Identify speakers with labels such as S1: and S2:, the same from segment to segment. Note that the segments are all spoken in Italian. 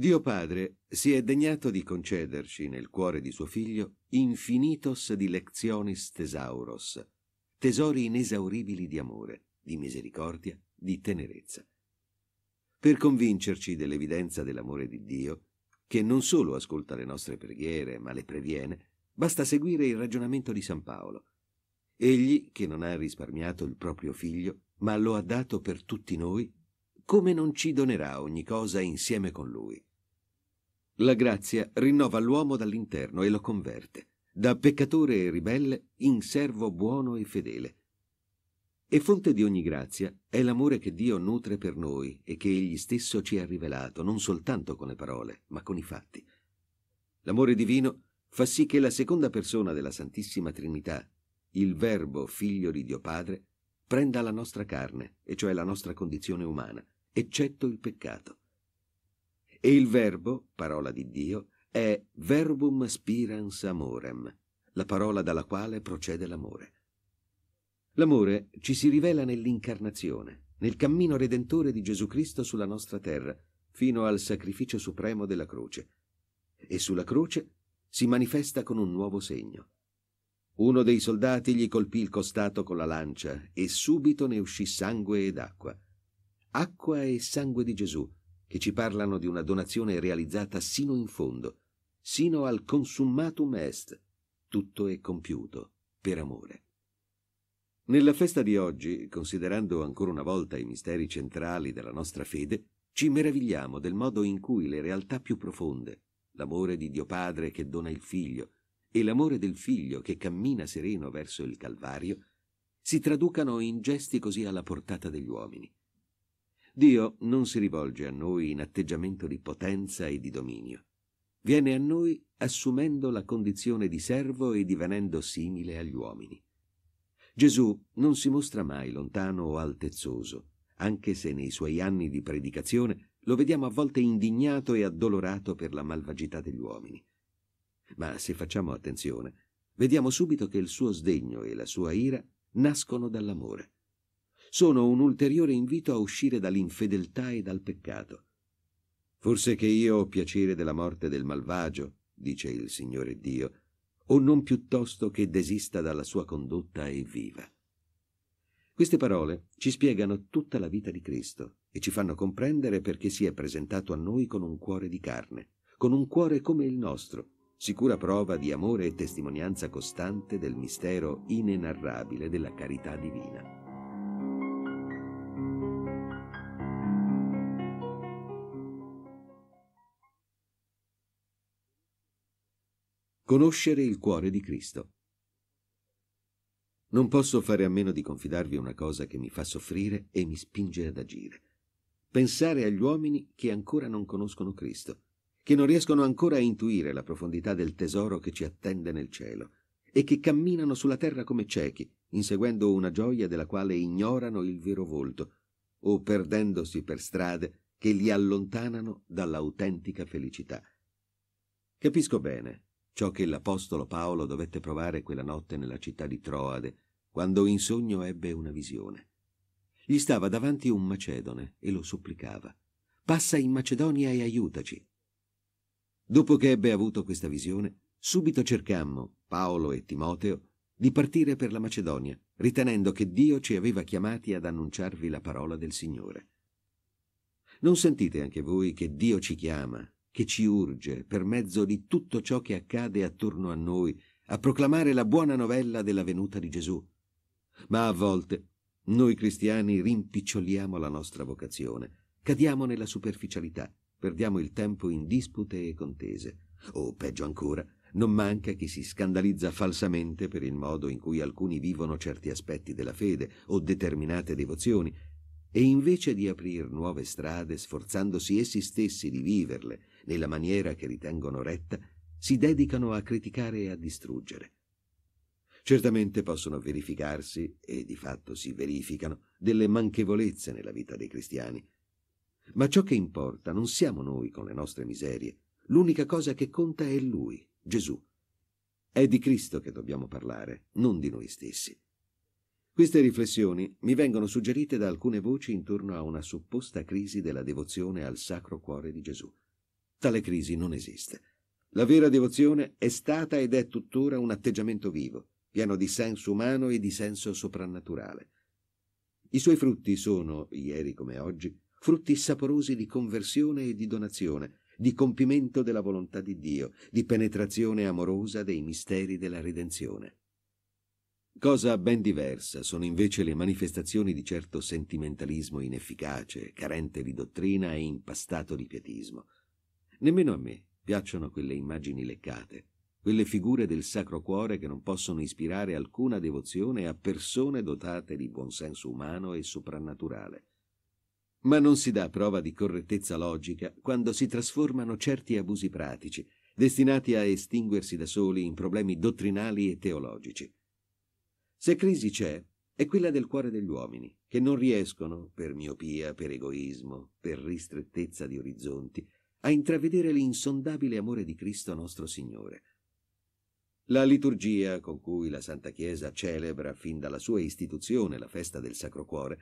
S1: Dio Padre si è degnato di concederci nel cuore di suo figlio infinitos di lectionis tesauros, tesori inesauribili di amore, di misericordia, di tenerezza. Per convincerci dell'evidenza dell'amore di Dio, che non solo ascolta le nostre preghiere, ma le previene, basta seguire il ragionamento di San Paolo. Egli, che non ha risparmiato il proprio figlio, ma lo ha dato per tutti noi, come non ci donerà ogni cosa insieme con lui? La grazia rinnova l'uomo dall'interno e lo converte, da peccatore e ribelle in servo buono e fedele. E fonte di ogni grazia è l'amore che Dio nutre per noi e che Egli stesso ci ha rivelato, non soltanto con le parole, ma con i fatti. L'amore divino fa sì che la seconda persona della Santissima Trinità, il Verbo figlio di Dio Padre, prenda la nostra carne, e cioè la nostra condizione umana, eccetto il peccato. E il verbo, parola di Dio, è verbum spirans amorem, la parola dalla quale procede l'amore. L'amore ci si rivela nell'incarnazione, nel cammino redentore di Gesù Cristo sulla nostra terra, fino al sacrificio supremo della croce. E sulla croce si manifesta con un nuovo segno. Uno dei soldati gli colpì il costato con la lancia e subito ne uscì sangue ed acqua. Acqua e sangue di Gesù, che ci parlano di una donazione realizzata sino in fondo, sino al consummatum est. Tutto è compiuto per amore. Nella festa di oggi, considerando ancora una volta i misteri centrali della nostra fede, ci meravigliamo del modo in cui le realtà più profonde, l'amore di Dio Padre che dona il Figlio e l'amore del Figlio che cammina sereno verso il Calvario, si traducano in gesti così alla portata degli uomini. Dio non si rivolge a noi in atteggiamento di potenza e di dominio. Viene a noi assumendo la condizione di servo e divenendo simile agli uomini. Gesù non si mostra mai lontano o altezzoso, anche se nei suoi anni di predicazione lo vediamo a volte indignato e addolorato per la malvagità degli uomini. Ma se facciamo attenzione, vediamo subito che il suo sdegno e la sua ira nascono dall'amore sono un ulteriore invito a uscire dall'infedeltà e dal peccato. Forse che io ho piacere della morte del malvagio, dice il Signore Dio, o non piuttosto che desista dalla sua condotta e viva. Queste parole ci spiegano tutta la vita di Cristo e ci fanno comprendere perché si è presentato a noi con un cuore di carne, con un cuore come il nostro, sicura prova di amore e testimonianza costante del mistero inenarrabile della carità divina. conoscere il cuore di Cristo. Non posso fare a meno di confidarvi una cosa che mi fa soffrire e mi spinge ad agire. Pensare agli uomini che ancora non conoscono Cristo, che non riescono ancora a intuire la profondità del tesoro che ci attende nel cielo, e che camminano sulla terra come ciechi, inseguendo una gioia della quale ignorano il vero volto, o perdendosi per strade che li allontanano dall'autentica felicità. Capisco bene ciò che l'Apostolo Paolo dovette provare quella notte nella città di Troade, quando in sogno ebbe una visione. Gli stava davanti un Macedone e lo supplicava. Passa in Macedonia e aiutaci. Dopo che ebbe avuto questa visione, subito cercammo, Paolo e Timoteo, di partire per la Macedonia, ritenendo che Dio ci aveva chiamati ad annunciarvi la parola del Signore. Non sentite anche voi che Dio ci chiama che ci urge, per mezzo di tutto ciò che accade attorno a noi, a proclamare la buona novella della venuta di Gesù. Ma a volte noi cristiani rimpiccioliamo la nostra vocazione, cadiamo nella superficialità, perdiamo il tempo in dispute e contese. O peggio ancora, non manca chi si scandalizza falsamente per il modo in cui alcuni vivono certi aspetti della fede o determinate devozioni, e invece di aprire nuove strade, sforzandosi essi stessi di viverle nella maniera che ritengono retta, si dedicano a criticare e a distruggere. Certamente possono verificarsi, e di fatto si verificano, delle manchevolezze nella vita dei cristiani. Ma ciò che importa non siamo noi con le nostre miserie, l'unica cosa che conta è Lui, Gesù. È di Cristo che dobbiamo parlare, non di noi stessi. Queste riflessioni mi vengono suggerite da alcune voci intorno a una supposta crisi della devozione al Sacro Cuore di Gesù. Tale crisi non esiste. La vera devozione è stata ed è tuttora un atteggiamento vivo, pieno di senso umano e di senso soprannaturale. I suoi frutti sono, ieri come oggi, frutti saporosi di conversione e di donazione, di compimento della volontà di Dio, di penetrazione amorosa dei misteri della redenzione. Cosa ben diversa sono invece le manifestazioni di certo sentimentalismo inefficace, carente di dottrina e impastato di pietismo. Nemmeno a me piacciono quelle immagini leccate, quelle figure del Sacro Cuore che non possono ispirare alcuna devozione a persone dotate di buon senso umano e soprannaturale. Ma non si dà prova di correttezza logica quando si trasformano certi abusi pratici, destinati a estinguersi da soli in problemi dottrinali e teologici. Se crisi c'è, è quella del cuore degli uomini, che non riescono, per miopia, per egoismo, per ristrettezza di orizzonti, a intravedere l'insondabile amore di Cristo nostro Signore. La liturgia con cui la Santa Chiesa celebra fin dalla sua istituzione la festa del Sacro Cuore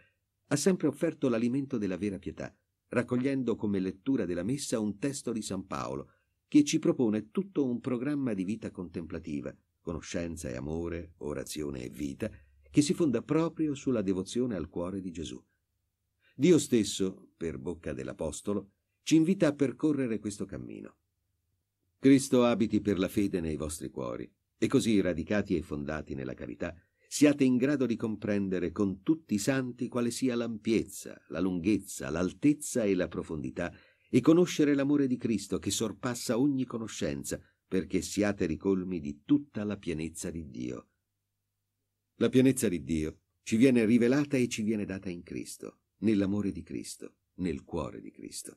S1: ha sempre offerto l'alimento della vera pietà, raccogliendo come lettura della messa un testo di San Paolo, che ci propone tutto un programma di vita contemplativa, conoscenza e amore, orazione e vita, che si fonda proprio sulla devozione al cuore di Gesù. Dio stesso, per bocca dell'Apostolo, ci invita a percorrere questo cammino. Cristo abiti per la fede nei vostri cuori, e così radicati e fondati nella carità, siate in grado di comprendere con tutti i santi quale sia l'ampiezza, la lunghezza, l'altezza e la profondità, e conoscere l'amore di Cristo che sorpassa ogni conoscenza, perché siate ricolmi di tutta la pienezza di Dio. La pienezza di Dio ci viene rivelata e ci viene data in Cristo, nell'amore di Cristo, nel cuore di Cristo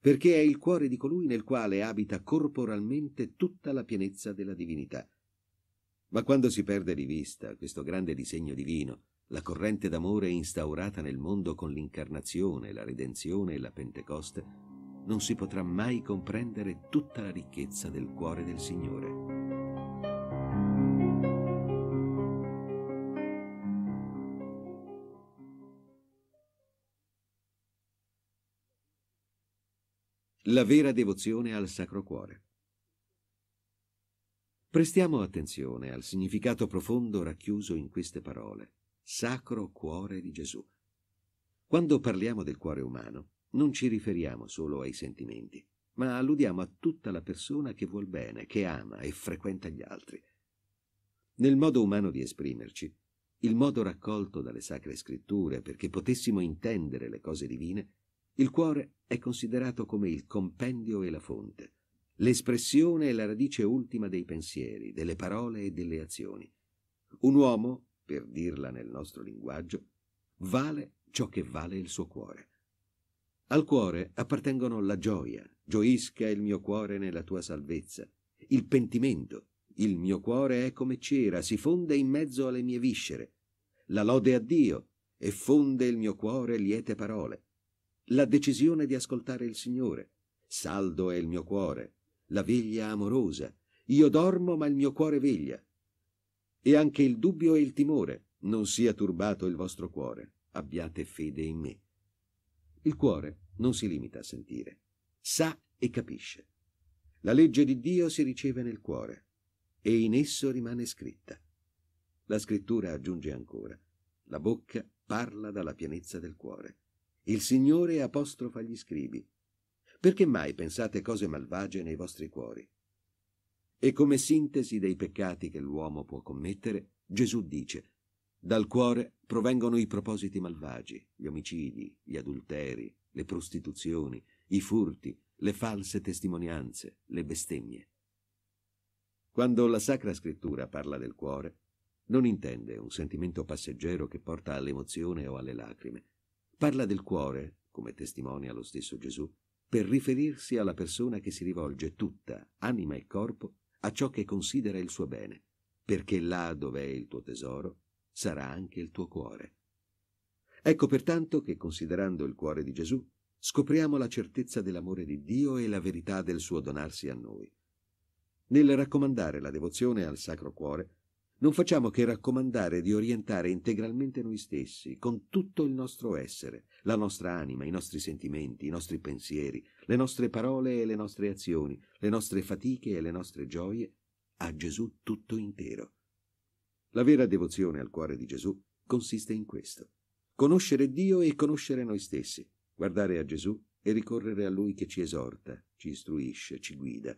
S1: perché è il cuore di colui nel quale abita corporalmente tutta la pienezza della divinità. Ma quando si perde di vista questo grande disegno divino, la corrente d'amore instaurata nel mondo con l'incarnazione, la redenzione e la Pentecoste, non si potrà mai comprendere tutta la ricchezza del cuore del Signore. la vera devozione al Sacro Cuore. Prestiamo attenzione al significato profondo racchiuso in queste parole, Sacro Cuore di Gesù. Quando parliamo del cuore umano, non ci riferiamo solo ai sentimenti, ma alludiamo a tutta la persona che vuol bene, che ama e frequenta gli altri. Nel modo umano di esprimerci, il modo raccolto dalle sacre scritture perché potessimo intendere le cose divine, il cuore è considerato come il compendio e la fonte, l'espressione e la radice ultima dei pensieri, delle parole e delle azioni. Un uomo, per dirla nel nostro linguaggio, vale ciò che vale il suo cuore. Al cuore appartengono la gioia, gioisca il mio cuore nella tua salvezza, il pentimento, il mio cuore è come cera, si fonde in mezzo alle mie viscere, la lode a Dio e fonde il mio cuore liete parole, la decisione di ascoltare il Signore. Saldo è il mio cuore, la veglia amorosa. Io dormo, ma il mio cuore veglia. E anche il dubbio e il timore. Non sia turbato il vostro cuore. Abbiate fede in me. Il cuore non si limita a sentire, sa e capisce. La legge di Dio si riceve nel cuore e in esso rimane scritta. La scrittura aggiunge ancora, la bocca parla dalla pienezza del cuore. Il Signore apostrofa gli scribi. Perché mai pensate cose malvagie nei vostri cuori? E come sintesi dei peccati che l'uomo può commettere, Gesù dice, dal cuore provengono i propositi malvagi, gli omicidi, gli adulteri, le prostituzioni, i furti, le false testimonianze, le bestemmie. Quando la Sacra Scrittura parla del cuore, non intende un sentimento passeggero che porta all'emozione o alle lacrime, Parla del cuore, come testimonia lo stesso Gesù, per riferirsi alla persona che si rivolge tutta, anima e corpo, a ciò che considera il suo bene, perché là dove è il tuo tesoro sarà anche il tuo cuore. Ecco pertanto che, considerando il cuore di Gesù, scopriamo la certezza dell'amore di Dio e la verità del suo donarsi a noi. Nel raccomandare la devozione al Sacro Cuore, non facciamo che raccomandare di orientare integralmente noi stessi, con tutto il nostro essere, la nostra anima, i nostri sentimenti, i nostri pensieri, le nostre parole e le nostre azioni, le nostre fatiche e le nostre gioie, a Gesù tutto intero. La vera devozione al cuore di Gesù consiste in questo. Conoscere Dio e conoscere noi stessi, guardare a Gesù e ricorrere a Lui che ci esorta, ci istruisce, ci guida.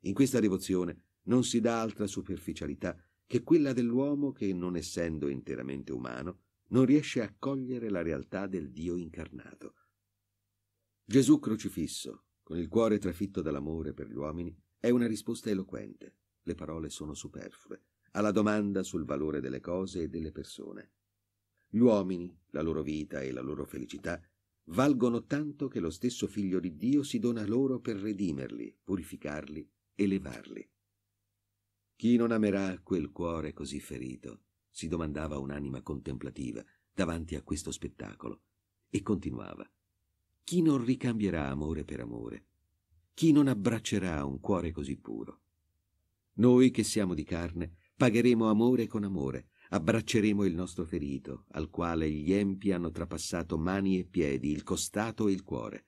S1: In questa devozione non si dà altra superficialità che quella dell'uomo che, non essendo interamente umano, non riesce a cogliere la realtà del Dio incarnato. Gesù crocifisso, con il cuore trafitto dall'amore per gli uomini, è una risposta eloquente, le parole sono superflue, alla domanda sul valore delle cose e delle persone. Gli uomini, la loro vita e la loro felicità valgono tanto che lo stesso Figlio di Dio si dona loro per redimerli, purificarli, elevarli. Chi non amerà quel cuore così ferito? si domandava un'anima contemplativa davanti a questo spettacolo. E continuava. Chi non ricambierà amore per amore? Chi non abbraccerà un cuore così puro? Noi che siamo di carne pagheremo amore con amore, abbracceremo il nostro ferito, al quale gli empi hanno trapassato mani e piedi, il costato e il cuore.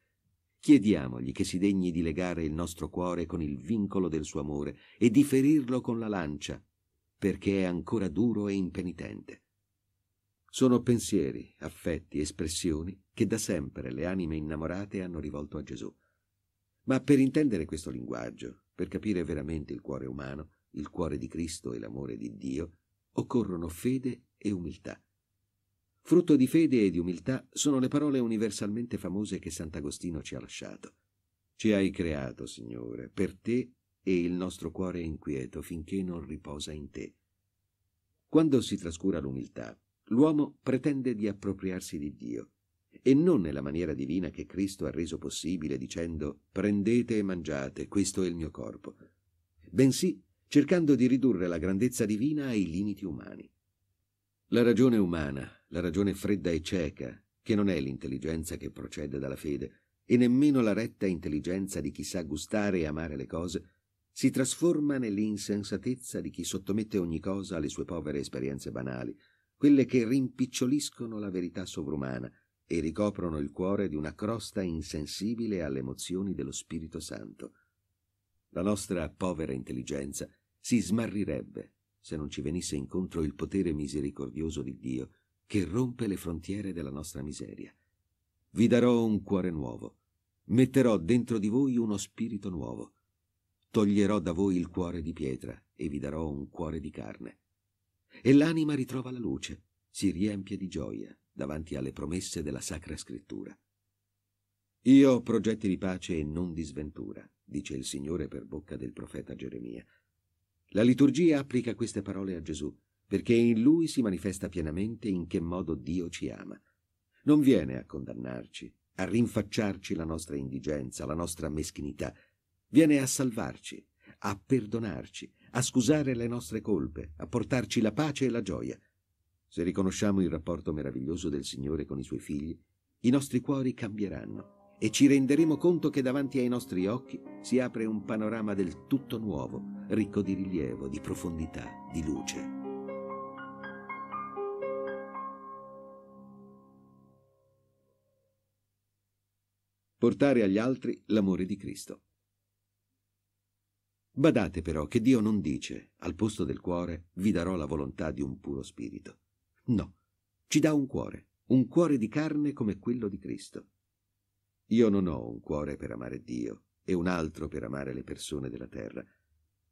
S1: Chiediamogli che si degni di legare il nostro cuore con il vincolo del suo amore e di ferirlo con la lancia, perché è ancora duro e impenitente. Sono pensieri, affetti, espressioni che da sempre le anime innamorate hanno rivolto a Gesù. Ma per intendere questo linguaggio, per capire veramente il cuore umano, il cuore di Cristo e l'amore di Dio, occorrono fede e umiltà. Frutto di fede e di umiltà sono le parole universalmente famose che Sant'Agostino ci ha lasciato. Ci hai creato, Signore, per te e il nostro cuore è inquieto finché non riposa in te. Quando si trascura l'umiltà, l'uomo pretende di appropriarsi di Dio, e non nella maniera divina che Cristo ha reso possibile dicendo prendete e mangiate, questo è il mio corpo, bensì cercando di ridurre la grandezza divina ai limiti umani. La ragione umana, la ragione fredda e cieca, che non è l'intelligenza che procede dalla fede, e nemmeno la retta intelligenza di chi sa gustare e amare le cose, si trasforma nell'insensatezza di chi sottomette ogni cosa alle sue povere esperienze banali, quelle che rimpiccioliscono la verità sovrumana e ricoprono il cuore di una crosta insensibile alle emozioni dello Spirito Santo. La nostra povera intelligenza si smarrirebbe se non ci venisse incontro il potere misericordioso di Dio, che rompe le frontiere della nostra miseria. Vi darò un cuore nuovo, metterò dentro di voi uno spirito nuovo, toglierò da voi il cuore di pietra e vi darò un cuore di carne. E l'anima ritrova la luce, si riempie di gioia davanti alle promesse della Sacra Scrittura. Io ho progetti di pace e non di sventura, dice il Signore per bocca del profeta Geremia. La liturgia applica queste parole a Gesù, perché in lui si manifesta pienamente in che modo Dio ci ama. Non viene a condannarci, a rinfacciarci la nostra indigenza, la nostra meschinità, viene a salvarci, a perdonarci, a scusare le nostre colpe, a portarci la pace e la gioia. Se riconosciamo il rapporto meraviglioso del Signore con i suoi figli, i nostri cuori cambieranno e ci renderemo conto che davanti ai nostri occhi si apre un panorama del tutto nuovo, ricco di rilievo, di profondità, di luce. portare agli altri l'amore di Cristo. Badate però che Dio non dice, al posto del cuore, vi darò la volontà di un puro spirito. No, ci dà un cuore, un cuore di carne come quello di Cristo. Io non ho un cuore per amare Dio e un altro per amare le persone della terra.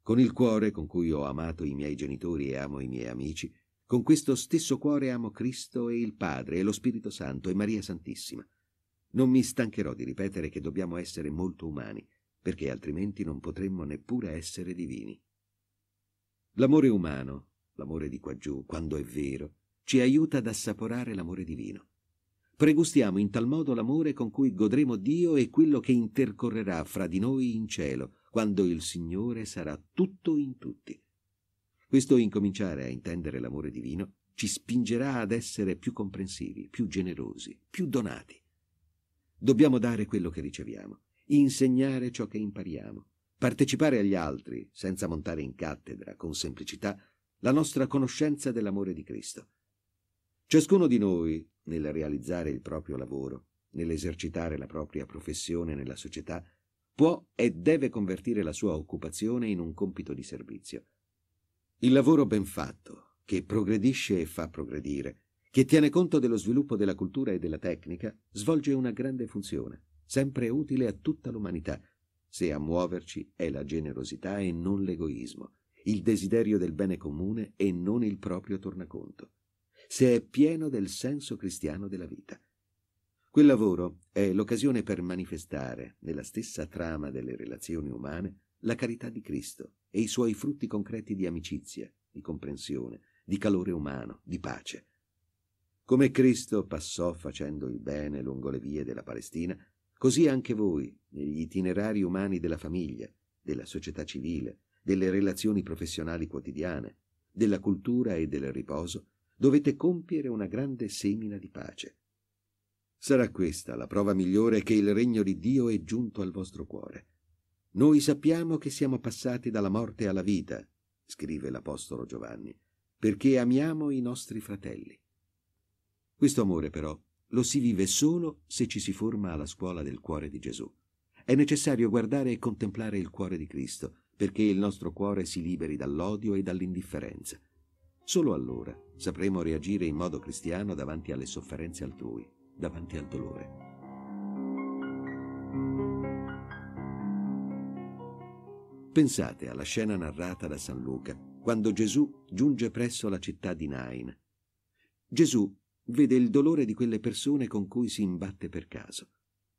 S1: Con il cuore con cui ho amato i miei genitori e amo i miei amici, con questo stesso cuore amo Cristo e il Padre e lo Spirito Santo e Maria Santissima. Non mi stancherò di ripetere che dobbiamo essere molto umani, perché altrimenti non potremmo neppure essere divini. L'amore umano, l'amore di quaggiù, quando è vero, ci aiuta ad assaporare l'amore divino. Pregustiamo in tal modo l'amore con cui godremo Dio e quello che intercorrerà fra di noi in cielo, quando il Signore sarà tutto in tutti. Questo incominciare a intendere l'amore divino ci spingerà ad essere più comprensivi, più generosi, più donati. Dobbiamo dare quello che riceviamo, insegnare ciò che impariamo, partecipare agli altri, senza montare in cattedra, con semplicità, la nostra conoscenza dell'amore di Cristo. Ciascuno di noi, nel realizzare il proprio lavoro, nell'esercitare la propria professione nella società, può e deve convertire la sua occupazione in un compito di servizio. Il lavoro ben fatto, che progredisce e fa progredire, che tiene conto dello sviluppo della cultura e della tecnica, svolge una grande funzione, sempre utile a tutta l'umanità, se a muoverci è la generosità e non l'egoismo, il desiderio del bene comune e non il proprio tornaconto, se è pieno del senso cristiano della vita. Quel lavoro è l'occasione per manifestare, nella stessa trama delle relazioni umane, la carità di Cristo e i suoi frutti concreti di amicizia, di comprensione, di calore umano, di pace come Cristo passò facendo il bene lungo le vie della Palestina, così anche voi, negli itinerari umani della famiglia, della società civile, delle relazioni professionali quotidiane, della cultura e del riposo, dovete compiere una grande semina di pace. Sarà questa la prova migliore che il regno di Dio è giunto al vostro cuore. Noi sappiamo che siamo passati dalla morte alla vita, scrive l'Apostolo Giovanni, perché amiamo i nostri fratelli. Questo amore però lo si vive solo se ci si forma alla scuola del cuore di Gesù. È necessario guardare e contemplare il cuore di Cristo perché il nostro cuore si liberi dall'odio e dall'indifferenza. Solo allora sapremo reagire in modo cristiano davanti alle sofferenze altrui, davanti al dolore. Pensate alla scena narrata da San Luca, quando Gesù giunge presso la città di Nain. Gesù vede il dolore di quelle persone con cui si imbatte per caso.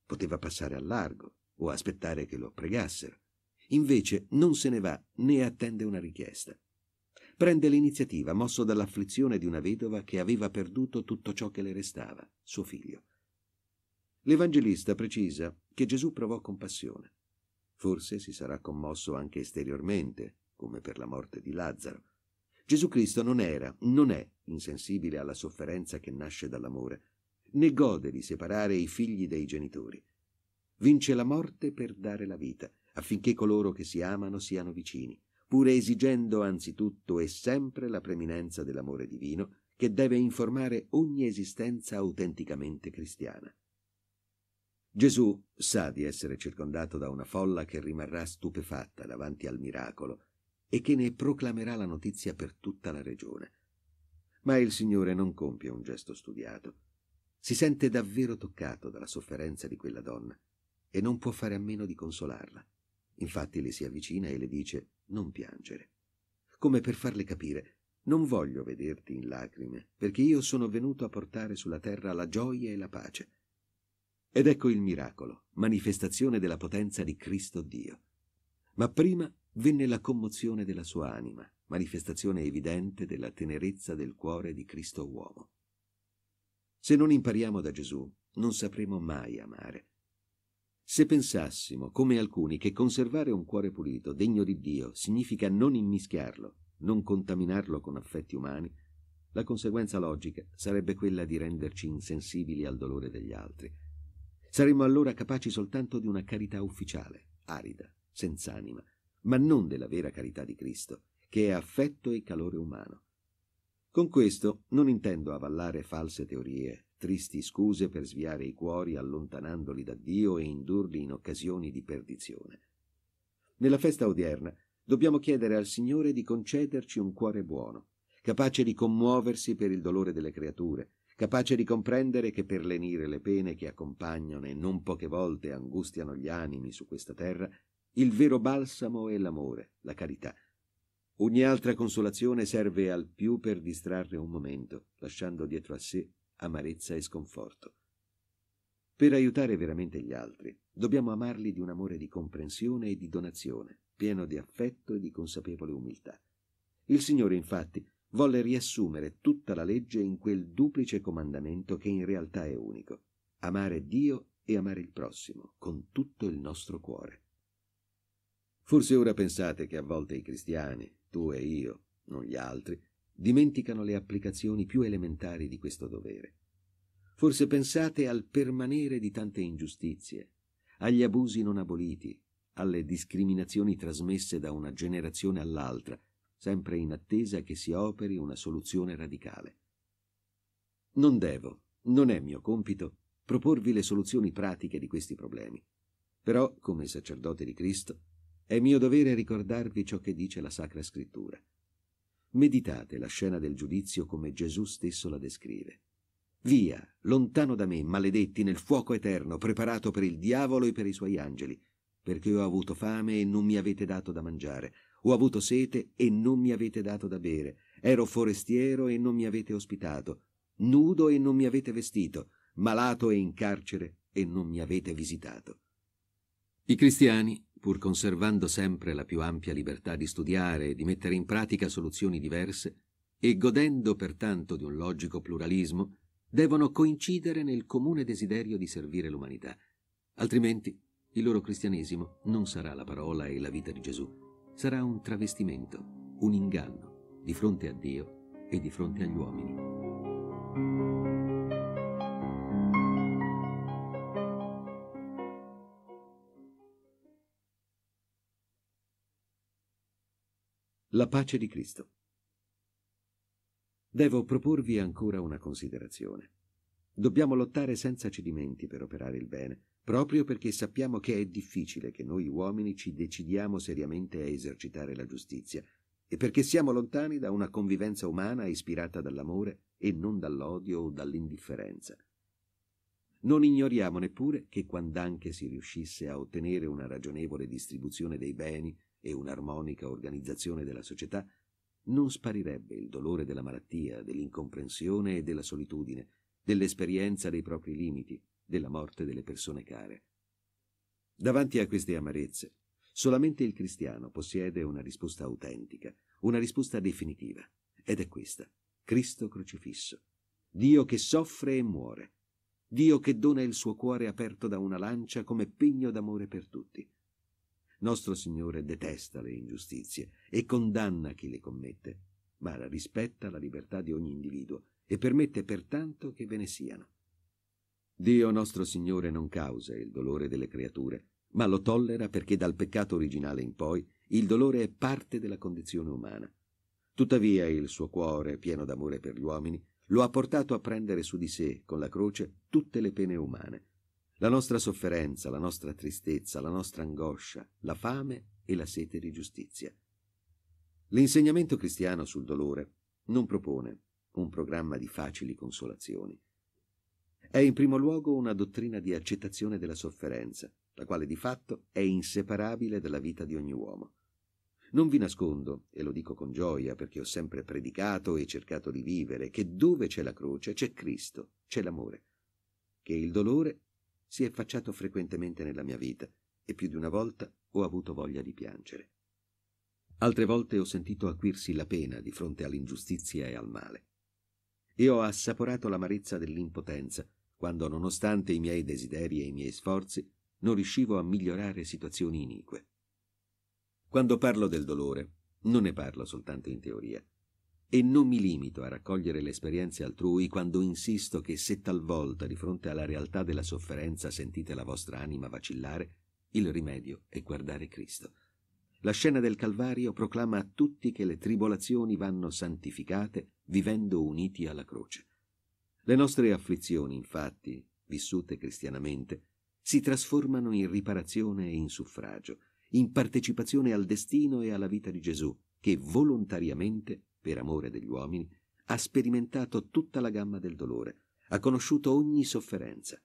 S1: Poteva passare al largo o aspettare che lo pregassero. Invece non se ne va né attende una richiesta. Prende l'iniziativa, mosso dall'afflizione di una vedova che aveva perduto tutto ciò che le restava, suo figlio. L'Evangelista precisa che Gesù provò compassione. Forse si sarà commosso anche esteriormente, come per la morte di Lazzaro. Gesù Cristo non era, non è insensibile alla sofferenza che nasce dall'amore, né gode di separare i figli dai genitori. Vince la morte per dare la vita, affinché coloro che si amano siano vicini, pure esigendo anzitutto e sempre la preminenza dell'amore divino che deve informare ogni esistenza autenticamente cristiana. Gesù sa di essere circondato da una folla che rimarrà stupefatta davanti al miracolo, e che ne proclamerà la notizia per tutta la regione. Ma il Signore non compie un gesto studiato. Si sente davvero toccato dalla sofferenza di quella donna e non può fare a meno di consolarla. Infatti le si avvicina e le dice non piangere, come per farle capire non voglio vederti in lacrime, perché io sono venuto a portare sulla terra la gioia e la pace. Ed ecco il miracolo, manifestazione della potenza di Cristo Dio. Ma prima venne la commozione della sua anima, manifestazione evidente della tenerezza del cuore di Cristo uomo. Se non impariamo da Gesù, non sapremo mai amare. Se pensassimo, come alcuni, che conservare un cuore pulito, degno di Dio, significa non immischiarlo, non contaminarlo con affetti umani, la conseguenza logica sarebbe quella di renderci insensibili al dolore degli altri. Saremmo allora capaci soltanto di una carità ufficiale, arida, senz'anima, ma non della vera carità di Cristo, che è affetto e calore umano. Con questo non intendo avallare false teorie, tristi scuse per sviare i cuori allontanandoli da Dio e indurli in occasioni di perdizione. Nella festa odierna dobbiamo chiedere al Signore di concederci un cuore buono, capace di commuoversi per il dolore delle creature, capace di comprendere che per lenire le pene che accompagnano e non poche volte angustiano gli animi su questa terra, il vero balsamo è l'amore, la carità. Ogni altra consolazione serve al più per distrarre un momento, lasciando dietro a sé amarezza e sconforto. Per aiutare veramente gli altri, dobbiamo amarli di un amore di comprensione e di donazione, pieno di affetto e di consapevole umiltà. Il Signore, infatti, volle riassumere tutta la legge in quel duplice comandamento che in realtà è unico, amare Dio e amare il prossimo con tutto il nostro cuore. Forse ora pensate che a volte i cristiani, tu e io, non gli altri, dimenticano le applicazioni più elementari di questo dovere. Forse pensate al permanere di tante ingiustizie, agli abusi non aboliti, alle discriminazioni trasmesse da una generazione all'altra, sempre in attesa che si operi una soluzione radicale. Non devo, non è mio compito, proporvi le soluzioni pratiche di questi problemi. Però, come sacerdote di Cristo, è mio dovere ricordarvi ciò che dice la Sacra Scrittura. Meditate la scena del giudizio come Gesù stesso la descrive. Via, lontano da me, maledetti, nel fuoco eterno, preparato per il diavolo e per i suoi angeli, perché ho avuto fame e non mi avete dato da mangiare, ho avuto sete e non mi avete dato da bere, ero forestiero e non mi avete ospitato, nudo e non mi avete vestito, malato e in carcere e non mi avete visitato. I cristiani, pur conservando sempre la più ampia libertà di studiare e di mettere in pratica soluzioni diverse, e godendo pertanto di un logico pluralismo, devono coincidere nel comune desiderio di servire l'umanità, altrimenti il loro cristianesimo non sarà la parola e la vita di Gesù, sarà un travestimento, un inganno di fronte a Dio e di fronte agli uomini. La pace di Cristo. Devo proporvi ancora una considerazione. Dobbiamo lottare senza cedimenti per operare il bene, proprio perché sappiamo che è difficile che noi uomini ci decidiamo seriamente a esercitare la giustizia e perché siamo lontani da una convivenza umana ispirata dall'amore e non dall'odio o dall'indifferenza. Non ignoriamo neppure che quand'anche si riuscisse a ottenere una ragionevole distribuzione dei beni e un'armonica organizzazione della società, non sparirebbe il dolore della malattia, dell'incomprensione e della solitudine, dell'esperienza dei propri limiti, della morte delle persone care. Davanti a queste amarezze, solamente il cristiano possiede una risposta autentica, una risposta definitiva, ed è questa, Cristo crocifisso, Dio che soffre e muore, Dio che dona il suo cuore aperto da una lancia come pegno d'amore per tutti, nostro Signore detesta le ingiustizie e condanna chi le commette, ma rispetta la libertà di ogni individuo e permette pertanto che ve ne siano. Dio nostro Signore non causa il dolore delle creature, ma lo tollera perché dal peccato originale in poi il dolore è parte della condizione umana. Tuttavia il suo cuore, pieno d'amore per gli uomini, lo ha portato a prendere su di sé, con la croce, tutte le pene umane, la nostra sofferenza, la nostra tristezza, la nostra angoscia, la fame e la sete di giustizia. L'insegnamento cristiano sul dolore non propone un programma di facili consolazioni. È in primo luogo una dottrina di accettazione della sofferenza, la quale di fatto è inseparabile dalla vita di ogni uomo. Non vi nascondo, e lo dico con gioia perché ho sempre predicato e cercato di vivere, che dove c'è la croce c'è Cristo, c'è l'amore, che il dolore si è affacciato frequentemente nella mia vita e più di una volta ho avuto voglia di piangere. Altre volte ho sentito acquirsi la pena di fronte all'ingiustizia e al male. E ho assaporato l'amarezza dell'impotenza quando, nonostante i miei desideri e i miei sforzi, non riuscivo a migliorare situazioni inique. Quando parlo del dolore, non ne parlo soltanto in teoria e non mi limito a raccogliere le esperienze altrui quando insisto che se talvolta di fronte alla realtà della sofferenza sentite la vostra anima vacillare, il rimedio è guardare Cristo. La scena del Calvario proclama a tutti che le tribolazioni vanno santificate vivendo uniti alla croce. Le nostre afflizioni, infatti, vissute cristianamente, si trasformano in riparazione e in suffragio, in partecipazione al destino e alla vita di Gesù, che volontariamente per amore degli uomini, ha sperimentato tutta la gamma del dolore, ha conosciuto ogni sofferenza.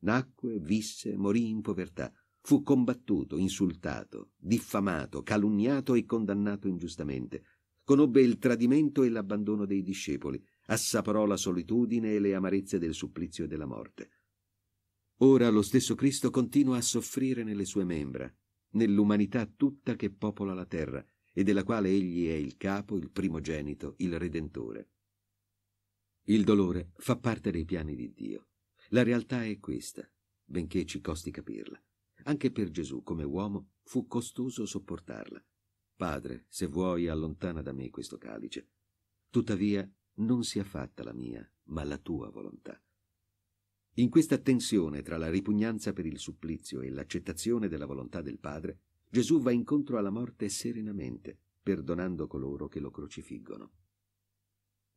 S1: Nacque, visse, morì in povertà, fu combattuto, insultato, diffamato, calunniato e condannato ingiustamente. Conobbe il tradimento e l'abbandono dei discepoli, assaporò la solitudine e le amarezze del supplizio e della morte. Ora lo stesso Cristo continua a soffrire nelle sue membra, nell'umanità tutta che popola la terra, e della quale egli è il capo, il primogenito, il redentore. Il dolore fa parte dei piani di Dio. La realtà è questa, benché ci costi capirla. Anche per Gesù, come uomo, fu costoso sopportarla. Padre, se vuoi, allontana da me questo calice. Tuttavia, non sia fatta la mia, ma la tua volontà. In questa tensione tra la ripugnanza per il supplizio e l'accettazione della volontà del Padre, Gesù va incontro alla morte serenamente, perdonando coloro che lo crocifiggono.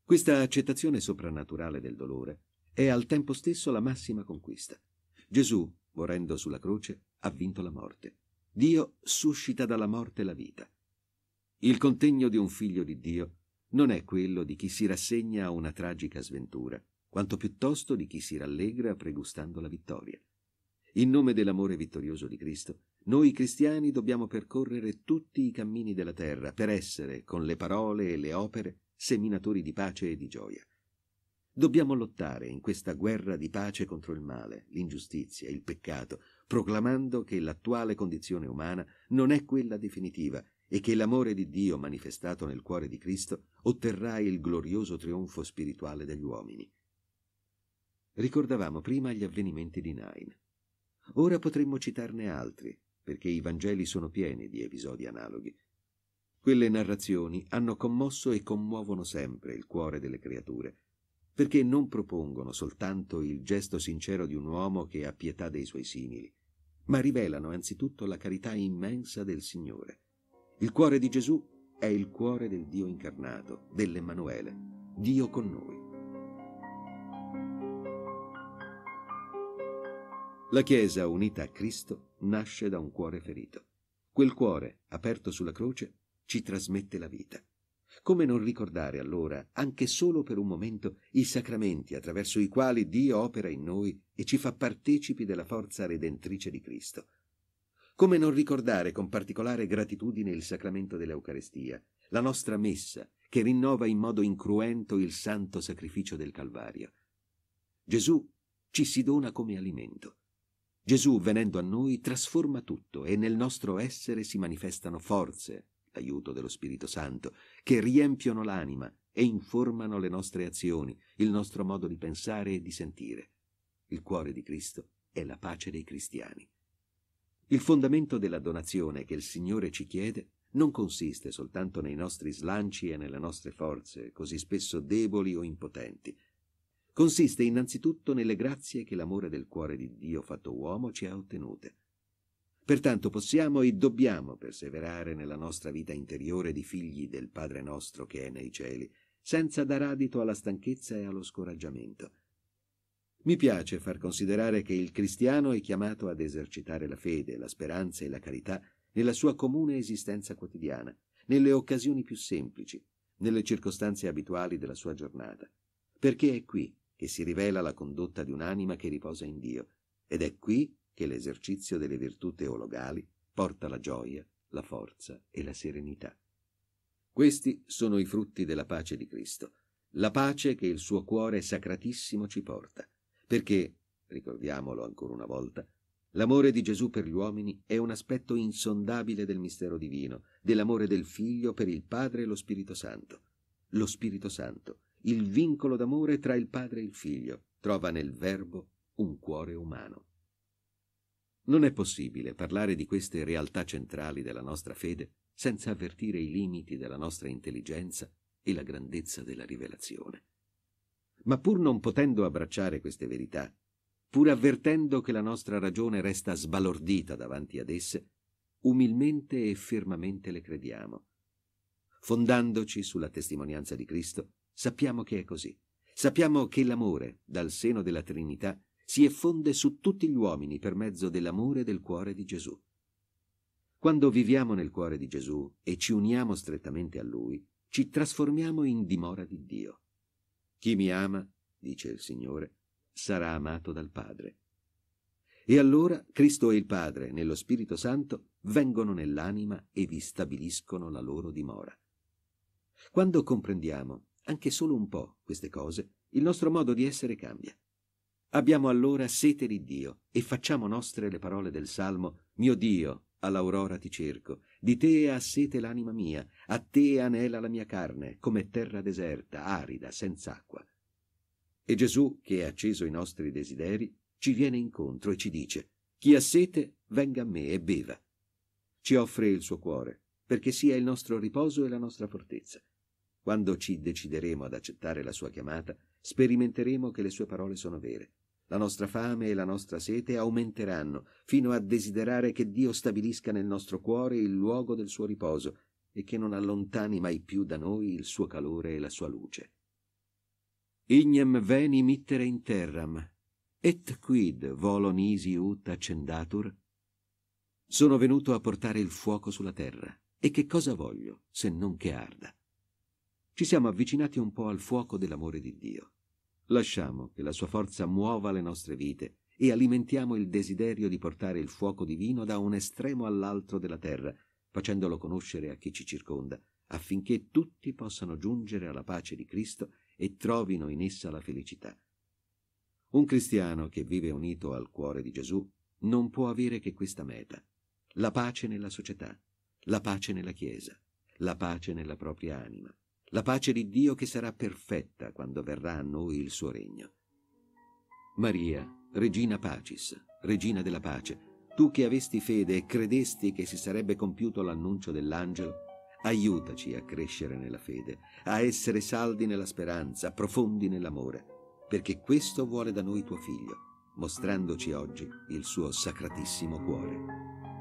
S1: Questa accettazione soprannaturale del dolore è al tempo stesso la massima conquista. Gesù, morendo sulla croce, ha vinto la morte. Dio suscita dalla morte la vita. Il contegno di un figlio di Dio non è quello di chi si rassegna a una tragica sventura, quanto piuttosto di chi si rallegra pregustando la vittoria. In nome dell'amore vittorioso di Cristo, noi cristiani dobbiamo percorrere tutti i cammini della terra per essere, con le parole e le opere, seminatori di pace e di gioia. Dobbiamo lottare in questa guerra di pace contro il male, l'ingiustizia, il peccato, proclamando che l'attuale condizione umana non è quella definitiva e che l'amore di Dio manifestato nel cuore di Cristo otterrà il glorioso trionfo spirituale degli uomini. Ricordavamo prima gli avvenimenti di Nain. Ora potremmo citarne altri, perché i Vangeli sono pieni di episodi analoghi. Quelle narrazioni hanno commosso e commuovono sempre il cuore delle creature, perché non propongono soltanto il gesto sincero di un uomo che ha pietà dei suoi simili, ma rivelano anzitutto la carità immensa del Signore. Il cuore di Gesù è il cuore del Dio incarnato, dell'Emanuele, Dio con noi. La Chiesa unita a Cristo nasce da un cuore ferito. Quel cuore, aperto sulla croce, ci trasmette la vita. Come non ricordare allora, anche solo per un momento, i sacramenti attraverso i quali Dio opera in noi e ci fa partecipi della forza redentrice di Cristo? Come non ricordare con particolare gratitudine il sacramento dell'Eucarestia, la nostra messa, che rinnova in modo incruento il santo sacrificio del Calvario? Gesù ci si dona come alimento. Gesù, venendo a noi, trasforma tutto e nel nostro essere si manifestano forze, l'aiuto dello Spirito Santo, che riempiono l'anima e informano le nostre azioni, il nostro modo di pensare e di sentire. Il cuore di Cristo è la pace dei cristiani. Il fondamento della donazione che il Signore ci chiede non consiste soltanto nei nostri slanci e nelle nostre forze, così spesso deboli o impotenti, consiste innanzitutto nelle grazie che l'amore del cuore di Dio fatto uomo ci ha ottenute. Pertanto possiamo e dobbiamo perseverare nella nostra vita interiore di figli del Padre nostro che è nei cieli, senza dar adito alla stanchezza e allo scoraggiamento. Mi piace far considerare che il cristiano è chiamato ad esercitare la fede, la speranza e la carità nella sua comune esistenza quotidiana, nelle occasioni più semplici, nelle circostanze abituali della sua giornata, perché è qui che si rivela la condotta di un'anima che riposa in Dio, ed è qui che l'esercizio delle virtù teologali porta la gioia, la forza e la serenità. Questi sono i frutti della pace di Cristo, la pace che il suo cuore sacratissimo ci porta, perché, ricordiamolo ancora una volta, l'amore di Gesù per gli uomini è un aspetto insondabile del mistero divino, dell'amore del Figlio per il Padre e lo Spirito Santo. Lo Spirito Santo, il vincolo d'amore tra il padre e il figlio, trova nel verbo un cuore umano. Non è possibile parlare di queste realtà centrali della nostra fede senza avvertire i limiti della nostra intelligenza e la grandezza della rivelazione. Ma pur non potendo abbracciare queste verità, pur avvertendo che la nostra ragione resta sbalordita davanti ad esse, umilmente e fermamente le crediamo, fondandoci sulla testimonianza di Cristo Sappiamo che è così. Sappiamo che l'amore, dal seno della Trinità, si effonde su tutti gli uomini per mezzo dell'amore del cuore di Gesù. Quando viviamo nel cuore di Gesù e ci uniamo strettamente a Lui, ci trasformiamo in dimora di Dio. Chi mi ama, dice il Signore, sarà amato dal Padre. E allora Cristo e il Padre, nello Spirito Santo, vengono nell'anima e vi stabiliscono la loro dimora. Quando comprendiamo anche solo un po' queste cose, il nostro modo di essere cambia. Abbiamo allora sete di Dio e facciamo nostre le parole del Salmo Mio Dio, all'aurora ti cerco, di te ha sete l'anima mia, a te anela la mia carne, come terra deserta, arida, senz'acqua. E Gesù, che ha acceso i nostri desideri, ci viene incontro e ci dice Chi ha sete, venga a me e beva. Ci offre il suo cuore, perché sia il nostro riposo e la nostra fortezza. Quando ci decideremo ad accettare la sua chiamata, sperimenteremo che le sue parole sono vere. La nostra fame e la nostra sete aumenteranno fino a desiderare che Dio stabilisca nel nostro cuore il luogo del suo riposo e che non allontani mai più da noi il suo calore e la sua luce. Ignem veni mittere in terram, et quid volo nisi ut accendatur? Sono venuto a portare il fuoco sulla terra, e che cosa voglio se non che arda? Ci siamo avvicinati un po' al fuoco dell'amore di Dio. Lasciamo che la sua forza muova le nostre vite e alimentiamo il desiderio di portare il fuoco divino da un estremo all'altro della terra, facendolo conoscere a chi ci circonda, affinché tutti possano giungere alla pace di Cristo e trovino in essa la felicità. Un cristiano che vive unito al cuore di Gesù non può avere che questa meta, la pace nella società, la pace nella Chiesa, la pace nella propria anima la pace di Dio che sarà perfetta quando verrà a noi il suo regno. Maria, regina pacis, regina della pace, tu che avesti fede e credesti che si sarebbe compiuto l'annuncio dell'angelo, aiutaci a crescere nella fede, a essere saldi nella speranza, profondi nell'amore, perché questo vuole da noi tuo figlio, mostrandoci oggi il suo sacratissimo cuore.